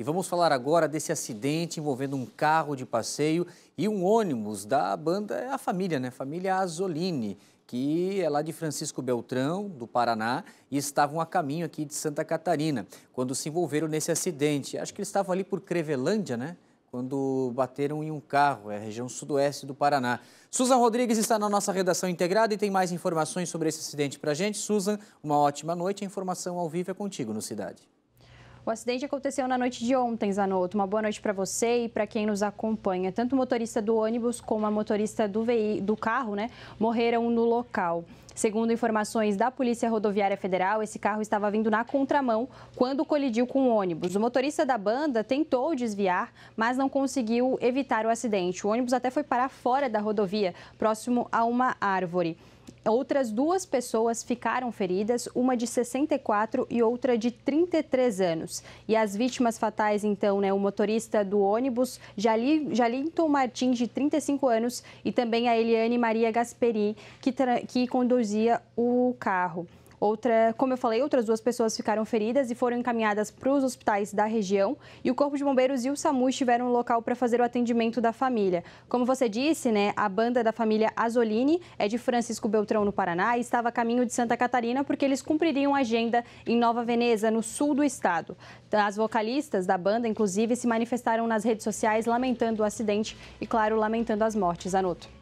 E vamos falar agora desse acidente envolvendo um carro de passeio e um ônibus da banda é A Família, né? Família Azolini, que é lá de Francisco Beltrão, do Paraná, e estavam a caminho aqui de Santa Catarina, quando se envolveram nesse acidente. Acho que eles estavam ali por Crevelândia, né? Quando bateram em um carro, é a região sudoeste do Paraná. Susan Rodrigues está na nossa redação integrada e tem mais informações sobre esse acidente para a gente. Susan, uma ótima noite. A informação ao vivo é contigo no Cidade. O acidente aconteceu na noite de ontem, Zanotto. Uma boa noite para você e para quem nos acompanha. Tanto o motorista do ônibus como a motorista do, do carro né, morreram no local. Segundo informações da Polícia Rodoviária Federal, esse carro estava vindo na contramão quando colidiu com o ônibus. O motorista da banda tentou desviar, mas não conseguiu evitar o acidente. O ônibus até foi parar fora da rodovia, próximo a uma árvore. Outras duas pessoas ficaram feridas, uma de 64 e outra de 33 anos. E as vítimas fatais, então, né, o motorista do ônibus, Jalinton Martins, de 35 anos, e também a Eliane Maria Gasperi, que, que conduz, conduzia o carro. Outra, como eu falei, outras duas pessoas ficaram feridas e foram encaminhadas para os hospitais da região. E o Corpo de Bombeiros e o SAMU estiveram no local para fazer o atendimento da família. Como você disse, né, a banda da família Azolini é de Francisco Beltrão, no Paraná, e estava a caminho de Santa Catarina porque eles cumpririam a agenda em Nova Veneza, no sul do estado. As vocalistas da banda, inclusive, se manifestaram nas redes sociais lamentando o acidente e, claro, lamentando as mortes. Anoto.